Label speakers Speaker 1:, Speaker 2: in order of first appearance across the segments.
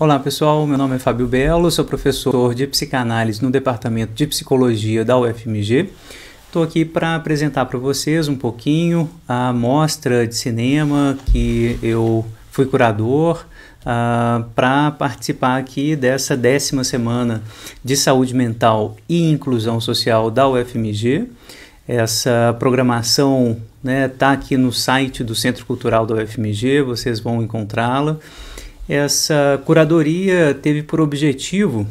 Speaker 1: Olá pessoal, meu nome é Fábio Belo, sou professor de psicanálise no Departamento de Psicologia da UFMG. Estou aqui para apresentar para vocês um pouquinho a mostra de cinema que eu fui curador uh, ah, para participar aqui dessa décima semana de saúde mental e inclusão social da UFMG. Essa programação está né, tá aqui no site do Centro Cultural da UFMG, vocês vão encontrá-la. Essa curadoria teve por objetivo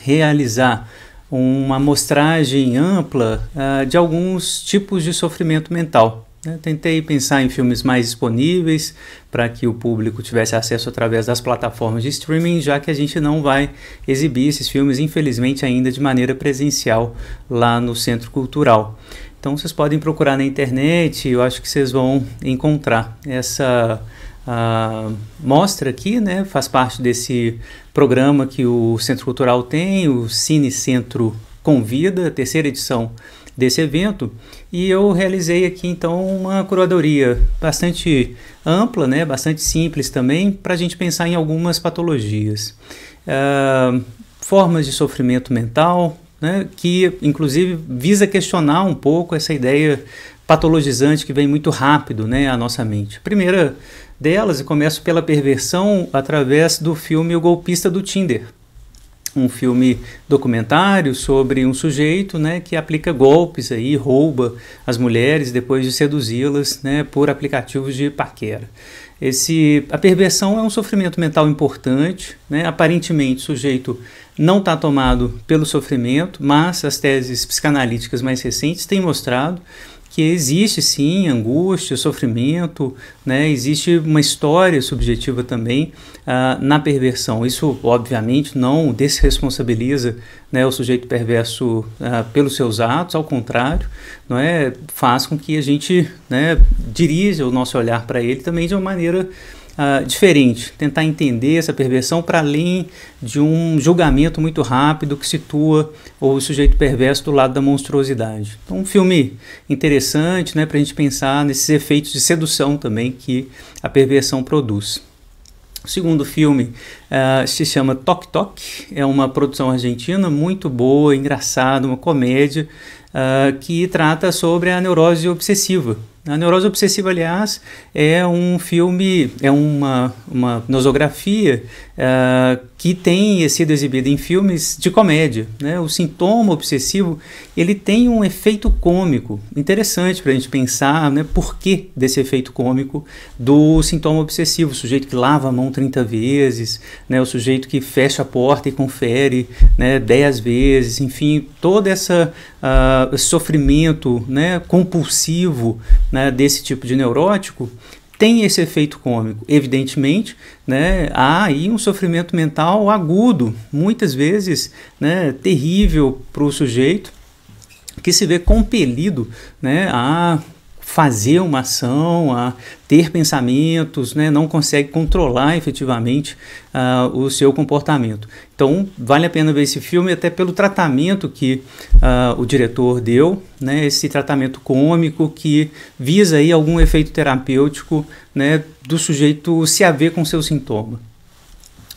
Speaker 1: realizar uma mostragem ampla uh, de alguns tipos de sofrimento mental. Eu né? tentei pensar em filmes mais disponíveis para que o público tivesse acesso através das plataformas de streaming, já que a gente não vai exibir esses filmes, infelizmente, ainda de maneira presencial lá no Centro Cultural. Então vocês podem procurar na internet, eu acho que vocês vão encontrar essa ah, mostra aqui, né, faz parte desse programa que o Centro Cultural tem, o Cine Centro Convida, terceira edição desse evento, e eu realizei aqui então uma curadoria bastante ampla, né, bastante simples também, para a gente pensar em algumas patologias, uh, formas de sofrimento mental, né, que inclusive visa questionar um pouco essa ideia patologizante que vem muito rápido né, à nossa mente. Primeira delas e começo pela perversão através do filme O Golpista do Tinder. Um filme documentário sobre um sujeito né, que aplica golpes aí, rouba as mulheres depois de seduzi-las né, por aplicativos de paquera. Esse, a perversão é um sofrimento mental importante, né? aparentemente o sujeito não está tomado pelo sofrimento, mas as teses psicanalíticas mais recentes têm mostrado que existe sim angústia, sofrimento, né? existe uma história subjetiva também uh, na perversão. Isso, obviamente, não desresponsabiliza né, o sujeito perverso uh, pelos seus atos, ao contrário, não é? faz com que a gente né, dirija o nosso olhar para ele também de uma maneira uh, diferente, tentar entender essa perversão para além de um julgamento muito rápido que situa o sujeito perverso do lado da monstruosidade. Então, um filme interessante né, para a gente pensar nesses efeitos de sedução também que a perversão produz. O segundo filme uh, se chama Tok Tok, é uma produção argentina muito boa, engraçada, uma comédia uh, que trata sobre a neurose obsessiva, a Neurose Obsessiva, aliás, é um filme, é uma, uma nosografia uh, que tem sido exibida em filmes de comédia. Né? O sintoma obsessivo ele tem um efeito cômico interessante para a gente pensar né, por que desse efeito cômico do sintoma obsessivo. O sujeito que lava a mão 30 vezes, né, o sujeito que fecha a porta e confere né, 10 vezes, enfim, toda essa uh, sofrimento né, compulsivo né, desse tipo de neurótico, tem esse efeito cômico. Evidentemente, né, há aí um sofrimento mental agudo, muitas vezes né, terrível para o sujeito, que se vê compelido né, a fazer uma ação, a ter pensamentos, né? não consegue controlar efetivamente uh, o seu comportamento. Então, vale a pena ver esse filme, até pelo tratamento que uh, o diretor deu, né? esse tratamento cômico que visa aí algum efeito terapêutico né? do sujeito se haver com seu sintoma.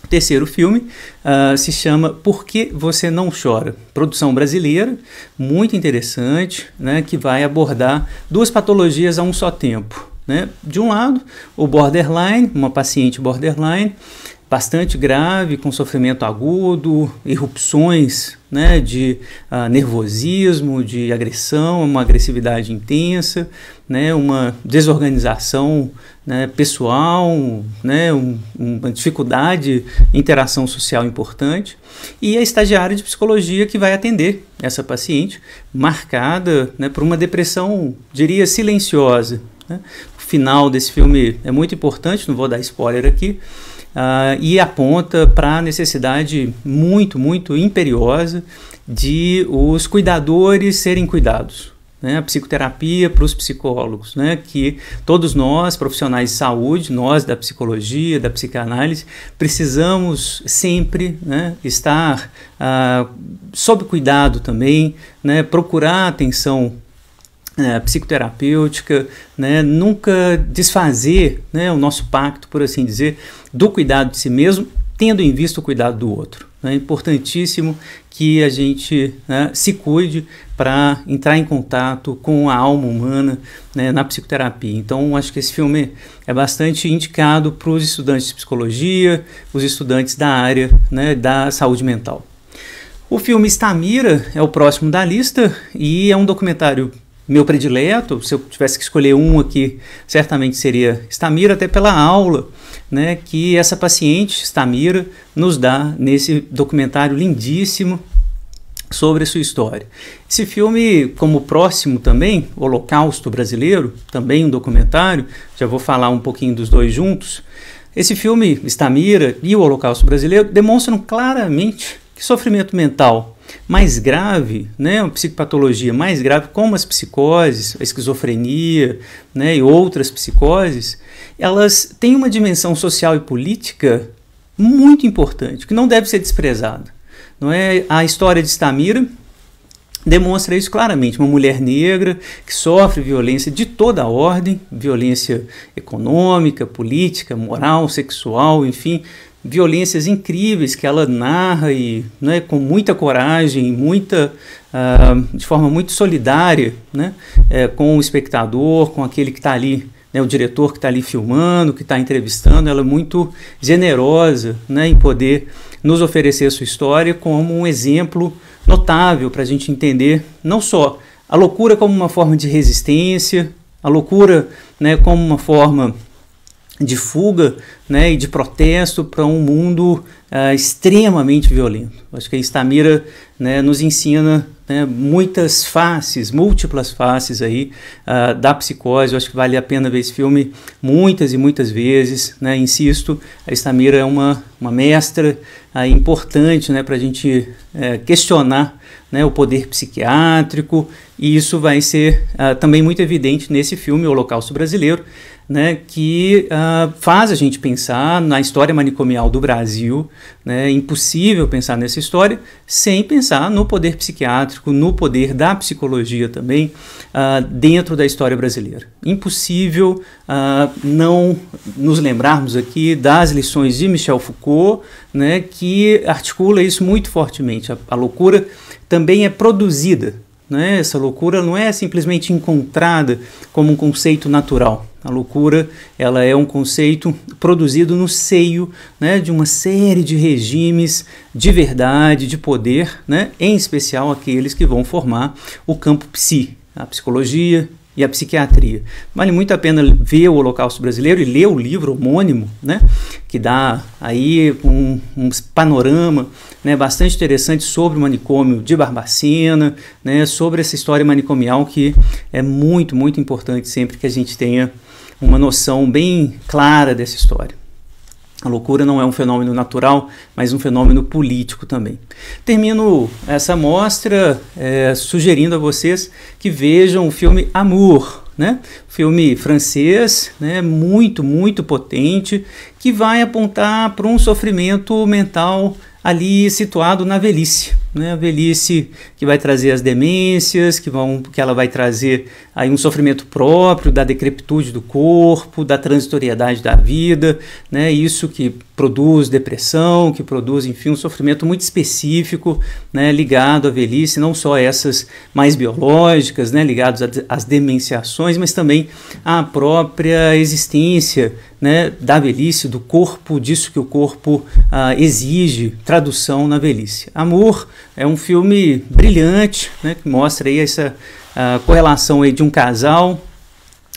Speaker 1: O terceiro filme uh, se chama Por que Você Não Chora? Produção brasileira, muito interessante, né, que vai abordar duas patologias a um só tempo. Né? De um lado, o borderline, uma paciente borderline, bastante grave, com sofrimento agudo, erupções né, de ah, nervosismo, de agressão, uma agressividade intensa, né, uma desorganização né, pessoal, né, um, uma dificuldade interação social importante. E a estagiária de psicologia que vai atender essa paciente, marcada né, por uma depressão, diria, silenciosa. Né. O final desse filme é muito importante, não vou dar spoiler aqui uh, e aponta para a necessidade muito, muito imperiosa de os cuidadores serem cuidados. Né, a psicoterapia para os psicólogos, né, que todos nós, profissionais de saúde, nós da psicologia, da psicanálise, precisamos sempre né, estar ah, sob cuidado também, né? procurar atenção é, psicoterapêutica, né? nunca desfazer né, o nosso pacto, por assim dizer, do cuidado de si mesmo, tendo em vista o cuidado do outro. Né. É importantíssimo que a gente né, se cuide para entrar em contato com a alma humana né, na psicoterapia. Então, acho que esse filme é bastante indicado para os estudantes de psicologia, os estudantes da área né, da saúde mental. O filme Estamira é o próximo da lista e é um documentário meu predileto, se eu tivesse que escolher um aqui, certamente seria Stamira, até pela aula né, que essa paciente, Stamira, nos dá nesse documentário lindíssimo sobre a sua história. Esse filme, como próximo também, Holocausto Brasileiro, também um documentário, já vou falar um pouquinho dos dois juntos. Esse filme, Stamira e o Holocausto Brasileiro, demonstram claramente que sofrimento mental mais grave, né, uma psicopatologia mais grave, como as psicoses, a esquizofrenia né, e outras psicoses, elas têm uma dimensão social e política muito importante, que não deve ser desprezada. Não é a história de Stamira demonstra isso claramente, uma mulher negra que sofre violência de toda a ordem, violência econômica, política, moral, sexual, enfim, violências incríveis que ela narra e né, com muita coragem, muita uh, de forma muito solidária, né, é, com o espectador, com aquele que está ali, né, o diretor que está ali filmando, que está entrevistando, ela é muito generosa, né, em poder nos oferecer a sua história como um exemplo notável para a gente entender não só a loucura como uma forma de resistência, a loucura, né, como uma forma de fuga né, e de protesto para um mundo uh, extremamente violento. Acho que a Estamira né, nos ensina né, muitas faces, múltiplas faces aí uh, da psicose. Eu acho que vale a pena ver esse filme muitas e muitas vezes. Né? Insisto, a Estamira é uma, uma mestra uh, importante né, para a gente é, questionar né, o poder psiquiátrico, e isso vai ser também muito evidente nesse filme, O Holocausto Brasileiro, né, que uh, faz a gente pensar na história manicomial do Brasil. Né, é impossível pensar nessa história sem pensar no poder psiquiátrico, no poder da psicologia também, uh, dentro da história brasileira. Impossível uh, não nos lembrarmos aqui das lições de Michel Foucault, né, que articula isso muito fortemente. a, a loucura também é produzida né? Essa loucura não é simplesmente encontrada como um conceito natural. A loucura ela é um conceito produzido no seio né, de uma série de regimes de verdade, de poder, né, em especial aqueles que vão formar o campo psi, a psicologia e a psiquiatria. Vale muito a pena ver o Holocausto Brasileiro e ler o livro homônimo, né, que dá aí um, um panorama né, bastante interessante sobre o manicômio de Barbacena, né, sobre essa história manicomial que é muito, muito importante sempre que a gente tenha uma noção bem clara dessa história. A loucura não é um fenômeno natural, mas um fenômeno político também. Termino essa mostra é, sugerindo a vocês que vejam o filme Amour, né? Filme francês, né? Muito, muito potente, que vai apontar para um sofrimento mental ali situado na velhice né? A velhice que vai trazer as demências, que vão, que ela vai trazer aí um sofrimento próprio da decrepitude do corpo, da transitoriedade da vida, né? Isso que produz depressão, que produz, enfim, um sofrimento muito específico, né? Ligado à velhice, não só essas mais biológicas, né? Ligados às demenciações, mas também à própria existência, né? Da velhice, do corpo, disso que o corpo ah, exige, tradução na velhice. Amor é um filme brilhante, né, que mostra aí essa correlação aí de um casal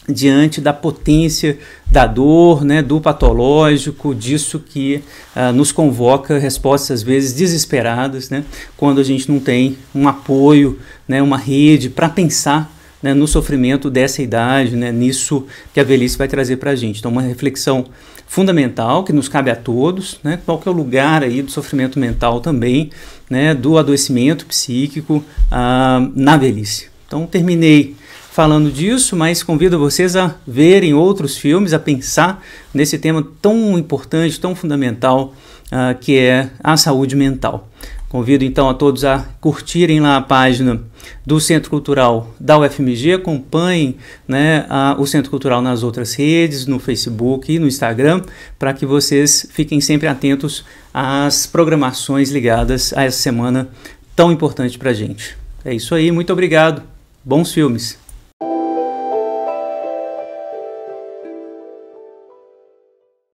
Speaker 1: diante da potência da dor, né, do patológico, disso que uh, nos convoca respostas às vezes desesperadas, né, quando a gente não tem um apoio, né, uma rede para pensar né, no sofrimento dessa idade, né, nisso que a velhice vai trazer para a gente. Então, uma reflexão fundamental que nos cabe a todos, né, qual que é o lugar aí do sofrimento mental também, né, do adoecimento psíquico ah, na velhice. Então, terminei falando disso, mas convido vocês a verem outros filmes, a pensar nesse tema tão importante, tão fundamental, ah, que é a saúde mental. Convido então a todos a curtirem lá a página do Centro Cultural da UFMG, acompanhem né, a, o Centro Cultural nas outras redes, no Facebook e no Instagram, para que vocês fiquem sempre atentos às programações ligadas a essa semana tão importante para a gente. É isso aí, muito obrigado, bons filmes!